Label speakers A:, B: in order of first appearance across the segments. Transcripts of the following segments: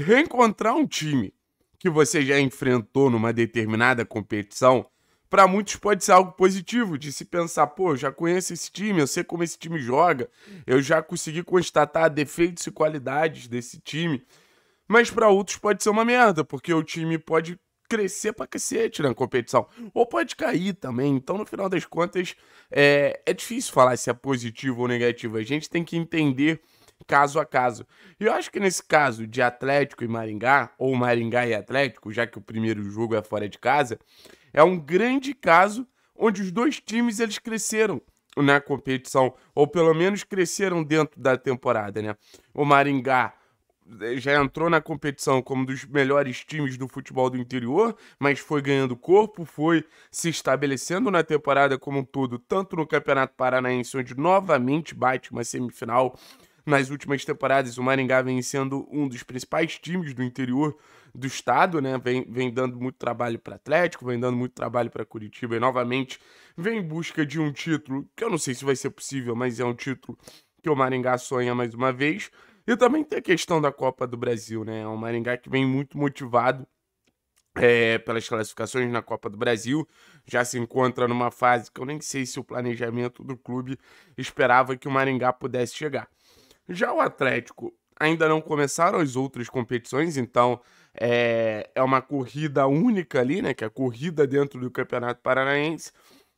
A: reencontrar um time que você já enfrentou numa determinada competição, para muitos pode ser algo positivo, de se pensar, pô, eu já conheço esse time, eu sei como esse time joga, eu já consegui constatar defeitos e qualidades desse time. Mas para outros pode ser uma merda, porque o time pode crescer pra cacete na competição. Ou pode cair também. Então, no final das contas, é, é difícil falar se é positivo ou negativo. A gente tem que entender caso a caso. E eu acho que nesse caso de Atlético e Maringá, ou Maringá e Atlético, já que o primeiro jogo é fora de casa, é um grande caso onde os dois times eles cresceram na competição, ou pelo menos cresceram dentro da temporada, né? O Maringá eh, já entrou na competição como um dos melhores times do futebol do interior, mas foi ganhando corpo, foi se estabelecendo na temporada como um todo, tanto no Campeonato Paranaense, onde novamente bate uma semifinal, nas últimas temporadas, o Maringá vem sendo um dos principais times do interior do estado, né? Vem, vem dando muito trabalho para Atlético, vem dando muito trabalho para Curitiba e novamente vem em busca de um título que eu não sei se vai ser possível, mas é um título que o Maringá sonha mais uma vez. E também tem a questão da Copa do Brasil, né? É um Maringá que vem muito motivado é, pelas classificações na Copa do Brasil. Já se encontra numa fase que eu nem sei se o planejamento do clube esperava que o Maringá pudesse chegar. Já o Atlético ainda não começaram as outras competições, então é, é uma corrida única ali, né? Que é a corrida dentro do Campeonato Paranaense.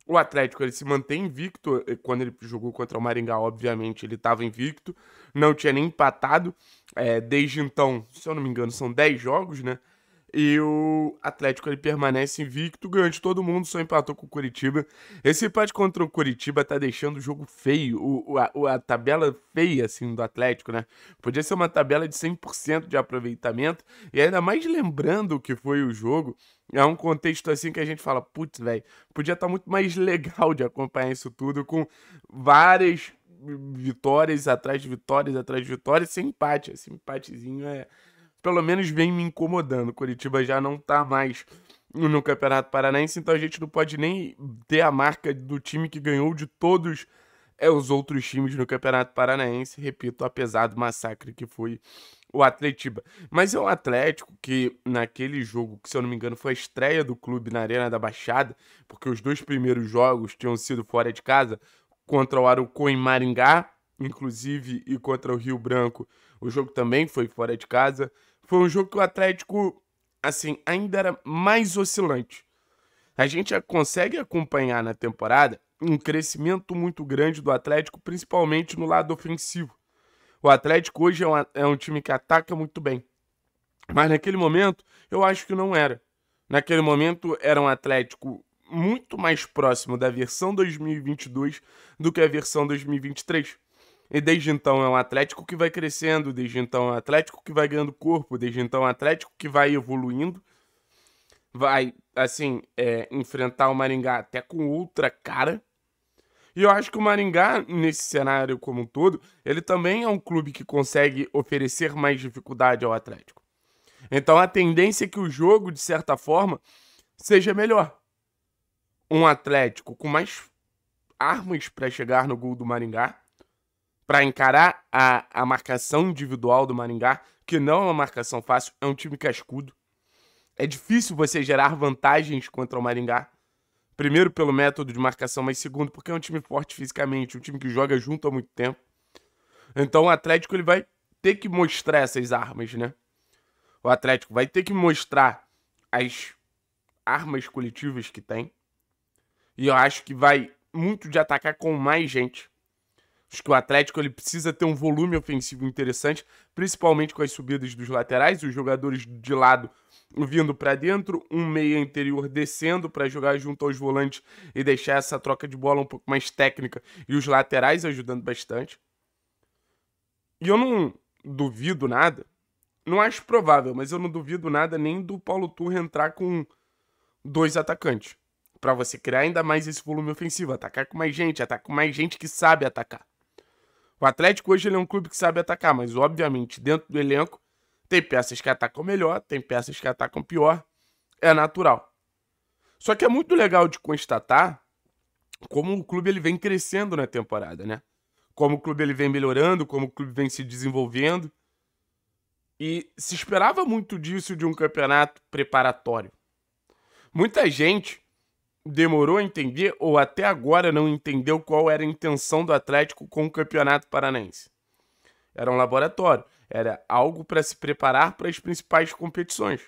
A: O Atlético ele se mantém invicto. Quando ele jogou contra o Maringá, obviamente, ele estava invicto. Não tinha nem empatado. É, desde então, se eu não me engano, são 10 jogos, né? E o Atlético ele permanece invicto, ganha de todo mundo, só empatou com o Curitiba. Esse empate contra o Curitiba tá deixando o jogo feio, o, a, a tabela feia, assim, do Atlético, né? Podia ser uma tabela de 100% de aproveitamento, e ainda mais lembrando o que foi o jogo, é um contexto assim que a gente fala, putz, velho, podia estar tá muito mais legal de acompanhar isso tudo, com várias vitórias atrás de vitórias atrás de vitórias, sem empate. Esse assim, empatezinho é pelo menos vem me incomodando. Curitiba já não tá mais no Campeonato Paranaense, então a gente não pode nem ter a marca do time que ganhou de todos é, os outros times no Campeonato Paranaense, repito, apesar do massacre que foi o Atletiba. Mas é um Atlético que, naquele jogo, que se eu não me engano foi a estreia do clube na Arena da Baixada, porque os dois primeiros jogos tinham sido fora de casa, contra o Arucó em Maringá, inclusive, e contra o Rio Branco, o jogo também foi fora de casa foi um jogo que o Atlético, assim, ainda era mais oscilante. A gente consegue acompanhar na temporada um crescimento muito grande do Atlético, principalmente no lado ofensivo. O Atlético hoje é um, é um time que ataca muito bem. Mas naquele momento, eu acho que não era. Naquele momento, era um Atlético muito mais próximo da versão 2022 do que a versão 2023. E desde então é um Atlético que vai crescendo, desde então é um Atlético que vai ganhando corpo, desde então é um Atlético que vai evoluindo. Vai, assim, é, enfrentar o Maringá até com outra cara. E eu acho que o Maringá, nesse cenário como um todo, ele também é um clube que consegue oferecer mais dificuldade ao Atlético. Então a tendência é que o jogo, de certa forma, seja melhor. Um Atlético com mais armas para chegar no gol do Maringá para encarar a, a marcação individual do Maringá, que não é uma marcação fácil, é um time cascudo. É difícil você gerar vantagens contra o Maringá. Primeiro, pelo método de marcação, mas segundo, porque é um time forte fisicamente, um time que joga junto há muito tempo. Então o Atlético ele vai ter que mostrar essas armas, né? O Atlético vai ter que mostrar as armas coletivas que tem. E eu acho que vai muito de atacar com mais gente. Acho que o Atlético ele precisa ter um volume ofensivo interessante, principalmente com as subidas dos laterais, os jogadores de lado vindo para dentro, um meia interior descendo para jogar junto aos volantes e deixar essa troca de bola um pouco mais técnica e os laterais ajudando bastante. E eu não duvido nada, não acho provável, mas eu não duvido nada nem do Paulo Turra entrar com dois atacantes para você criar ainda mais esse volume ofensivo, atacar com mais gente, atacar com mais gente que sabe atacar. O Atlético hoje ele é um clube que sabe atacar, mas obviamente dentro do elenco tem peças que atacam melhor, tem peças que atacam pior. É natural. Só que é muito legal de constatar como o clube ele vem crescendo na temporada, né? Como o clube ele vem melhorando, como o clube vem se desenvolvendo. E se esperava muito disso de um campeonato preparatório. Muita gente demorou a entender ou até agora não entendeu qual era a intenção do Atlético com o Campeonato Paranaense. Era um laboratório, era algo para se preparar para as principais competições.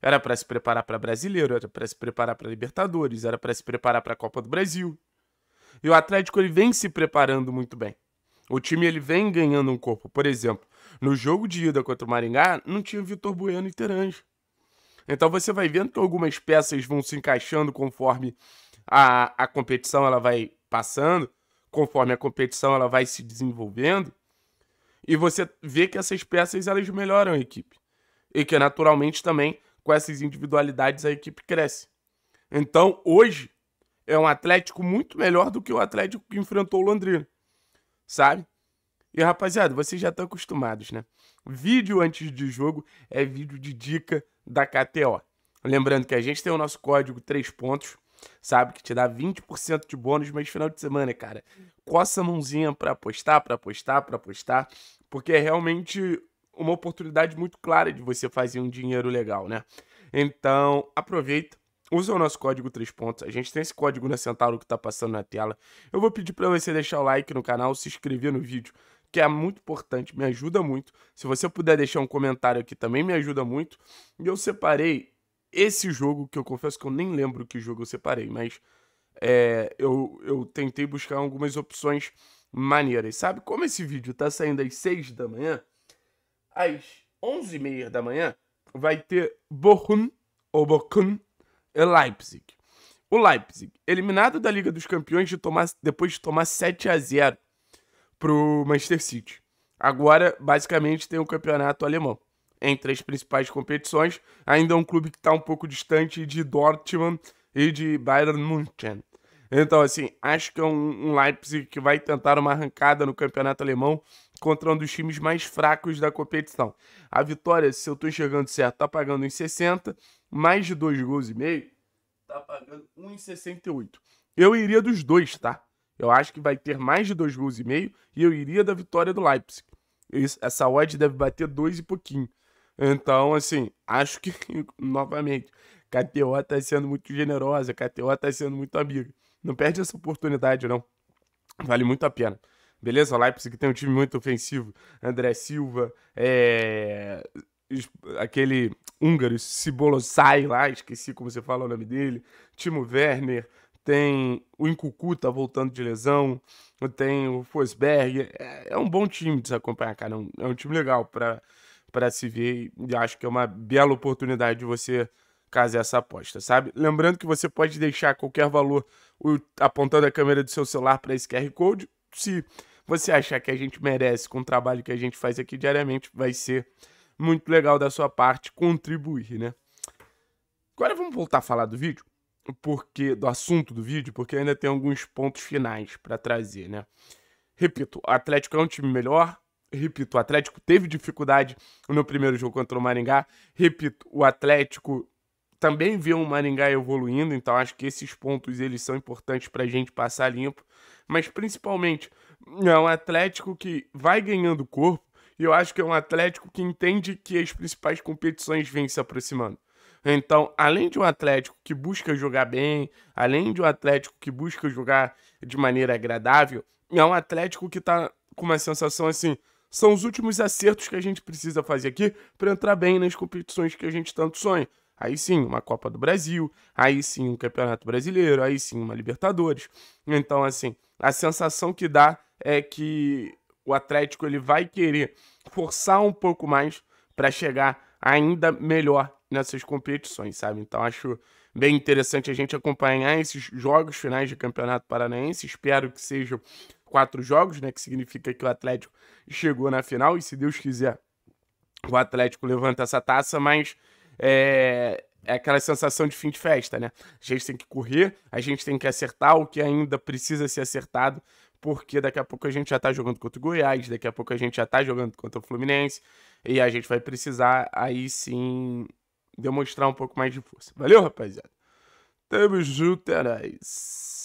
A: Era para se preparar para Brasileiro, era para se preparar para Libertadores, era para se preparar para a Copa do Brasil. E o Atlético ele vem se preparando muito bem. O time ele vem ganhando um corpo. Por exemplo, no jogo de ida contra o Maringá, não tinha Vitor Bueno e Terange. Então você vai vendo que algumas peças vão se encaixando conforme a, a competição ela vai passando, conforme a competição ela vai se desenvolvendo, e você vê que essas peças elas melhoram a equipe. E que naturalmente também com essas individualidades a equipe cresce. Então, hoje é um Atlético muito melhor do que o Atlético que enfrentou o Londrina. Sabe? E rapaziada, vocês já estão acostumados, né? Vídeo antes de jogo é vídeo de dica da KTO. Lembrando que a gente tem o nosso código 3 pontos, sabe? Que te dá 20% de bônus, mas final de semana, cara, coça a mãozinha pra apostar, pra apostar, pra apostar, porque é realmente uma oportunidade muito clara de você fazer um dinheiro legal, né? Então, aproveita, usa o nosso código 3 pontos. A gente tem esse código na Centauro que tá passando na tela. Eu vou pedir para você deixar o like no canal, se inscrever no vídeo que é muito importante, me ajuda muito. Se você puder deixar um comentário aqui também me ajuda muito. E eu separei esse jogo, que eu confesso que eu nem lembro que jogo eu separei, mas é, eu, eu tentei buscar algumas opções maneiras, sabe? Como esse vídeo tá saindo às 6 da manhã, às 11h30 da manhã, vai ter Bochum ou Bochum e Leipzig. O Leipzig, eliminado da Liga dos Campeões de tomar, depois de tomar 7 a 0 pro Manchester City. Agora, basicamente, tem o campeonato alemão. Entre as principais competições, ainda é um clube que está um pouco distante de Dortmund e de Bayern München. Então, assim, acho que é um, Leipzig que vai tentar uma arrancada no campeonato alemão contra um dos times mais fracos da competição. A vitória, se eu estou enxergando certo, está pagando em 60, mais de dois gols e meio, está pagando 1,68. Eu iria dos dois, tá? Eu acho que vai ter mais de dois gols e meio e eu iria da vitória do Leipzig. Essa odd deve bater dois e pouquinho. Então, assim, acho que, novamente, KTO tá sendo muito generosa, KTO tá sendo muito amiga. Não perde essa oportunidade, não. Vale muito a pena. Beleza? Leipzig tem um time muito ofensivo. André Silva, é... aquele húngaro, Sai lá, esqueci como você fala o nome dele. Timo Werner, tem o Incucu tá voltando de lesão, tem o Fosberg. É, é um bom time de se acompanhar, cara. É um, é um time legal para para se ver e acho que é uma bela oportunidade de você fazer essa aposta, sabe? Lembrando que você pode deixar qualquer valor o, apontando a câmera do seu celular para esse QR Code. Se você achar que a gente merece com o trabalho que a gente faz aqui diariamente, vai ser muito legal da sua parte contribuir, né? Agora vamos voltar a falar do vídeo? porque do assunto do vídeo, porque ainda tem alguns pontos finais para trazer, né? Repito, o Atlético é um time melhor. Repito, o Atlético teve dificuldade no primeiro jogo contra o Maringá. Repito, o Atlético também vê o Maringá evoluindo, então acho que esses pontos eles são importantes para a gente passar limpo. Mas principalmente, é um Atlético que vai ganhando corpo e eu acho que é um Atlético que entende que as principais competições vêm se aproximando. Então, além de um Atlético que busca jogar bem, além de um Atlético que busca jogar de maneira agradável, é um Atlético que está com uma sensação assim: são os últimos acertos que a gente precisa fazer aqui para entrar bem nas competições que a gente tanto sonha. Aí sim, uma Copa do Brasil, aí sim, um Campeonato Brasileiro, aí sim, uma Libertadores. Então, assim, a sensação que dá é que o Atlético ele vai querer forçar um pouco mais para chegar ainda melhor nessas competições, sabe? Então acho bem interessante a gente acompanhar esses jogos finais de Campeonato Paranaense. Espero que sejam quatro jogos, né? Que significa que o Atlético chegou na final e se Deus quiser o Atlético levanta essa taça, mas é, é aquela sensação de fim de festa, né? A gente tem que correr, a gente tem que acertar o que ainda precisa ser acertado porque daqui a pouco a gente já tá jogando contra o Goiás, daqui a pouco a gente já tá jogando contra o Fluminense, e a gente vai precisar aí sim demonstrar um pouco mais de força. Valeu, rapaziada? Tamo junto, é nóis.